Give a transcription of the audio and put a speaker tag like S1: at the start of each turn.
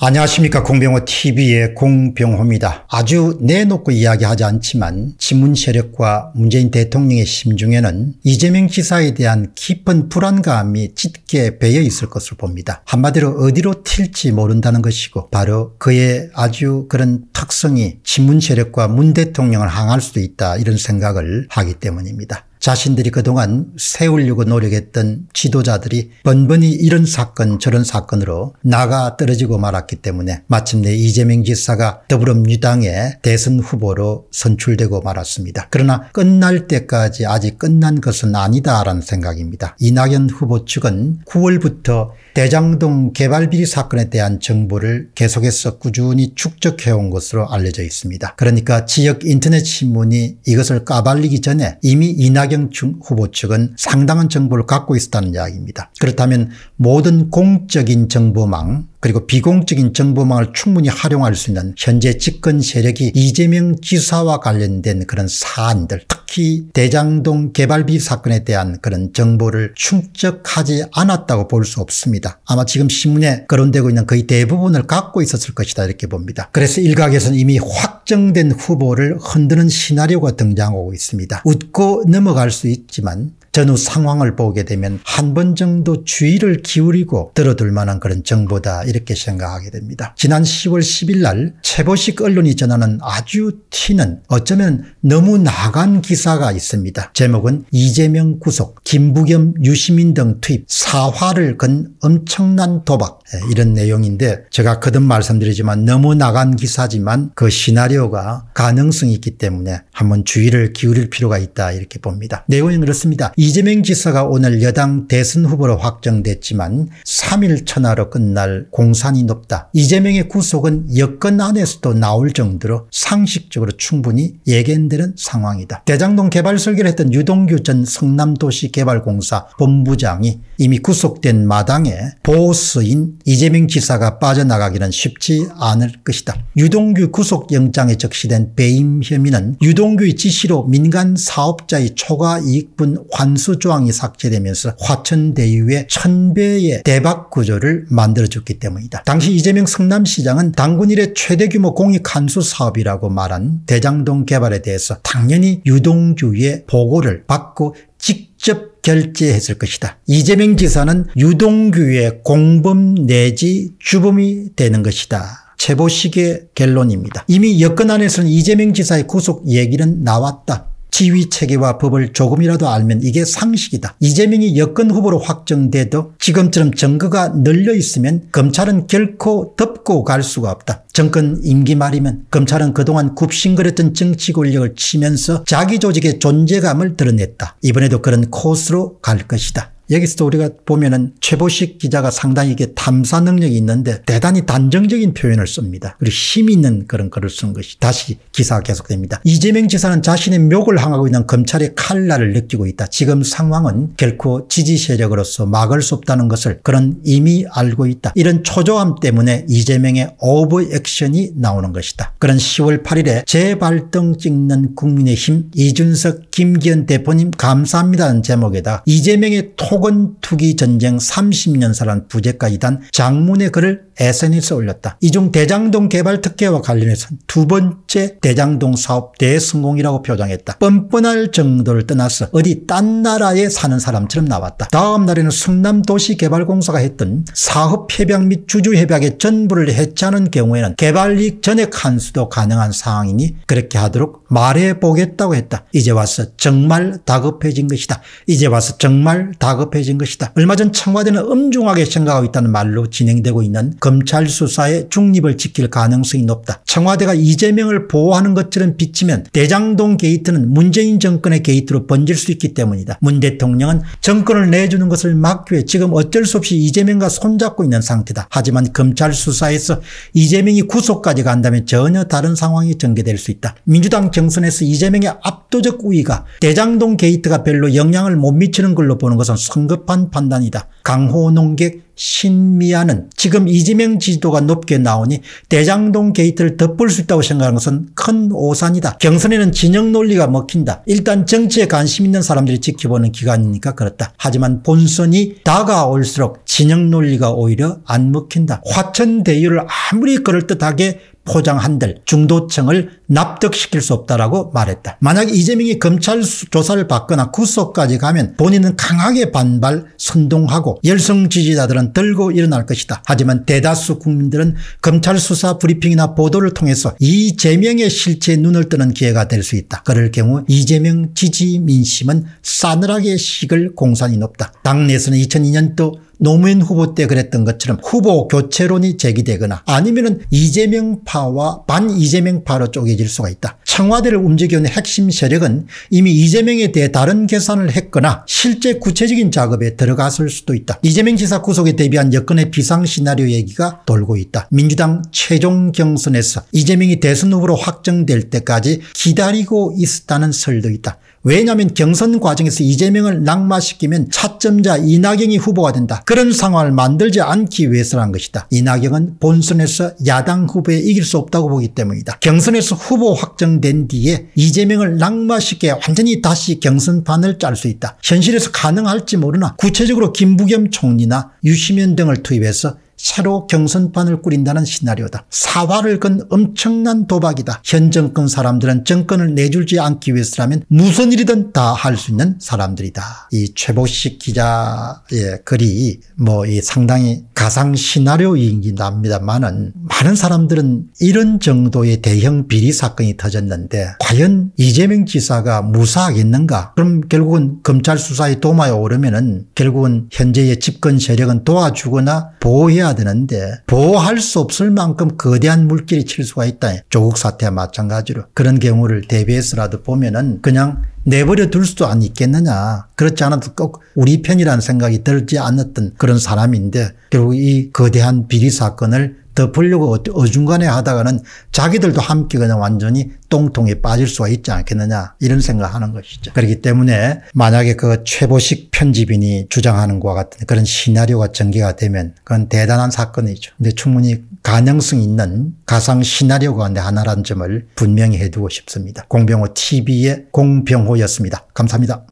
S1: 안녕하십니까 공병호 tv의 공병호입니다. 아주 내놓고 이야기하지 않지만 지문 세력과 문재인 대통령의 심중에는 이재명 지사에 대한 깊은 불안감이 짙게 배어 있을 것을 봅니다. 한마디로 어디로 튈지 모른다는 것이고 바로 그의 아주 그런 특성이 지문 세력과 문 대통령을 항할 수도 있다 이런 생각을 하기 때문입니다. 자신들이 그동안 세우려고 노력했던 지도자들이 번번이 이런 사건 저런 사건으로 나가 떨어지고 말았기 때문에 마침내 이재명 지사가 더불어민주당의 대선 후보로 선출되고 말았습니다. 그러나 끝날 때까지 아직 끝난 것은 아니다라는 생각입니다. 이낙연 후보 측은 9월부터 대장동 개발비리 사건에 대한 정보를 계속해서 꾸준히 축적해온 것으로 알려져 있습니다. 그러니까 지역 인터넷 신문이 이것을 까발리기 전에 이미 이낙연 후보 측은 상당한 정보를 갖고 있었다는 이야기입니다. 그렇다면 모든 공적인 정보망 그리고 비공적인 정보망을 충분히 활용할 수 있는 현재 집권 세력이 이재명 지사와 관련된 그런 사안들 특히 대장동 개발비 사건에 대한 그런 정보를 충족하지 않았다고 볼 수 없습니다. 아마 지금 신문에 거론되고 있는 거의 대부분을 갖고 있었을 것이다 이렇게 봅니다. 그래서 일각에서는 이미 확정된 후보를 흔드는 시나리오가 등장하고 있습니다. 웃고 넘어갈 수 있지만 전후 상황을 보게 되면 한 번 정도 주의를 기울이고 들어둘 만한 그런 정보다 이렇게 생각하게 됩니다. 지난 10월 10일 날 최보식 언론이 전하는 아주 튀는 어쩌면 너무 나간 기사가 있습니다. 제목은 이재명 구속, 김부겸, 유시민 등 투입, 사화를 건 엄청난 도박 예, 이런 내용인데 제가 거듭 말씀드리지만 너무 나간 기사지만 그 시나리오가 가능성이 있기 때문에 한번 주의를 기울일 필요가 있다 이렇게 봅니다. 내용은 그렇습니다. 이재명 지사가 오늘 여당 대선 후보로 확정됐지만 3일 천하로 끝날 공산이 높다. 이재명의 구속은 여건 안에서도 나올 정도로 상식적으로 충분히 예견되는 상황이다. 대장동 개발 설계를 했던 유동규 전 성남도시개발공사 본부장이 이미 구속된 마당에 보스인 이재명 지사가 빠져나가기는 쉽지 않을 것이다. 유동규 구속영장에 적시된 배임 혐의는 유동규의 지시로 민간 사업자의 초과 이익분 환 안수조항이 삭제되면서 화천대유의 천배의 대박구조를 만들어줬기 때문이다. 당시 이재명 성남시장은 당군 일의 최대 규모 공익한수 사업이라고 말한 대장동 개발에 대해서 당연히 유동주의 보고를 받고 직접 결제했을 것이다. 이재명 지사는 유동규의 공범 내지 주범이 되는 것이다. 최보식의 결론입니다. 이미 여권 안에서는 이재명 지사의 구속 얘기는 나왔다. 지휘체계와 법을 조금이라도 알면 이게 상식이다. 이재명이 여권 후보로 확정돼도 지금처럼 증거가 널려 있으면 검찰은 결코 덮고 갈 수가 없다. 정권 임기 말이면 검찰은 그동안 굽신거렸던 정치 권력을 치면서 자기 조직의 존재감을 드러냈다. 이번에도 그런 코스로 갈 것이다. 여기서도 우리가 보면은 최보식 기자가 상당히 이게 탐사 능력이 있는데 대단히 단정적인 표현을 씁니다. 그리고 힘 있는 그런 글을 쓴 것이 다시 기사가 계속됩니다. 이재명 지사는 자신의 묘을 향하고 있는 검찰의 칼날을 느끼고 있다. 지금 상황은 결코 지지 세력으로서 막을 수 없다는 것을 그런 이미 알고 있다. 이런 초조함 때문에 이재명의 오버 액션이 나오는 것이다. 그런 10월 8일에 재발등 찍는 국민의힘 이준석 김기현 대표님 감사합니다는 제목에다 이재명의 톡 포건투기 전쟁 30년사란 부제까지 단 장문의 글을 에스니스 올렸다. 이 중 대장동 개발 특혜와 관련해서 두 번째 대장동 사업 대성공이라고 표정했다. 뻔뻔할 정도를 떠나서 어디 딴 나라에 사는 사람처럼 나왔다. 다음 날에는 충남도시개발공사가 했던 사업협약 및 주주협약의 전부를 해체하는 경우에는 개발이익 전액 환수도 가능한 상황이니 그렇게 하도록 말해보겠다고 했다. 이제 와서 정말 다급해진 것이다. 이제 와서 정말 다급해진 것이다. 얼마 전 청와대는 엄중하게 생각하고 있다는 말로 진행되고 있는 그 검찰 수사에 중립을 지킬 가능성이 높다. 청와대가 이재명을 보호하는 것처럼 비치면 대장동 게이트는 문재인 정권의 게이트로 번질 수 있기 때문이다. 문 대통령은 정권을 내주는 것을 막기 위해 지금 어쩔 수 없이 이재명과 손잡고 있는 상태다. 하지만 검찰 수사에서 이재명이 구속까지 간다면 전혀 다른 상황이 전개될 수 있다. 민주당 정선에서 이재명의 압도적 우위가 대장동 게이트가 별로 영향을 못 미치는 걸로 보는 것은 성급한 판단이다. 강호농객 신미아는 지금 이재명 지지도가 높게 나오니 대장동 게이트를 덮을 수 있다고 생각하는 것은 큰 오산이다. 경선에는 진영 논리가 먹힌다. 일단 정치에 관심 있는 사람들이 지켜보는 기간이니까 그렇다. 하지만 본선이 다가올수록 진영 논리가 오히려 안 먹힌다. 화천대유를 아무리 그럴듯하게 포장한들 중도층을 납득시킬 수 없다라고 말했다. 만약 이재명이 검찰 조사를 받거나 구속까지 가면 본인은 강하게 반발 선동하고 열성 지지자들은 들고 일어날 것이다. 하지만 대다수 국민들은 검찰 수사 브리핑이나 보도를 통해서 이재명의 실체에 눈을 뜨는 기회가 될 수 있다. 그럴 경우 이재명 지지 민심은 싸늘하게 식을 공산이 높다. 당내에서는 2002년도 노무현 후보 때 그랬던 것처럼 후보 교체론이 제기되거나 아니면 이재명파와 반이재명파로 쪼개질 수가 있다. 청와대를 움직여온 핵심 세력은 이미 이재명에 대해 다른 계산을 했거나 실제 구체적인 작업에 들어갔을 수도 있다. 이재명 지사 구속에 대비한 여건의 비상 시나리오 얘기가 돌고 있다. 민주당 최종 경선에서 이재명이 대선 후보로 확정될 때까지 기다리고 있었다는 설도 있다. 왜냐하면 경선 과정에서 이재명을 낙마시키면 차점자 이낙영이 후보가 된다. 그런 상황을 만들지 않기 위해서란 것이다. 이낙영은 본선에서 야당 후보에 이길 수 없다고 보기 때문이다. 경선에서 후보 확정된 뒤에 이재명을 낙마시켜 완전히 다시 경선판을 짤 수 있다. 현실에서 가능할지 모르나 구체적으로 김부겸 총리나 유시민 등을 투입해서 새로 경선판을 꾸린다는 시나리오다. 사활을 건 엄청난 도박이다. 현 정권 사람들은 정권을 내줄지 않기 위해서라면 무슨 일이든 다 할 수 있는 사람들이다. 이 최보식 기자의 글이 뭐 이 상당히 가상 시나리오이긴 합니다만은 많은 사람들은 이런 정도의 대형 비리 사건이 터졌는데 과연 이재명 지사가 무사하겠는가? 그럼 결국은 검찰 수사에 도마에 오르면 은 결국은 현재의 집권 세력은 도와주거나 보호해야 되는데 보호할 수 없을 만큼 거대한 물길이 칠 수가 있다. 조국 사태와 마찬가지로 그런 경우를 대비해서라도 보면 은 그냥 내버려 둘 수도 안 있겠느냐. 그렇지 않아도 꼭 우리 편이라는 생각이 들지 않았던 그런 사람인데 결국 이 거대한 비리 사건을 덮으려고 어중간에 하다가는 자기들도 함께 그냥 완전히 똥통에 빠질 수가 있지 않겠느냐 이런 생각하는 것이죠. 그렇기 때문에 만약에 그 최보식 편집인이 주장하는 것과 같은 그런 시나리오가 전개가 되면 그건 대단한 사건이죠. 근데 충분히 가능성 있는 가상 시나리오 가운데 하나라는 점을 분명히 해두고 싶습니다. 공병호 TV의 공병호였습니다. 감사합니다.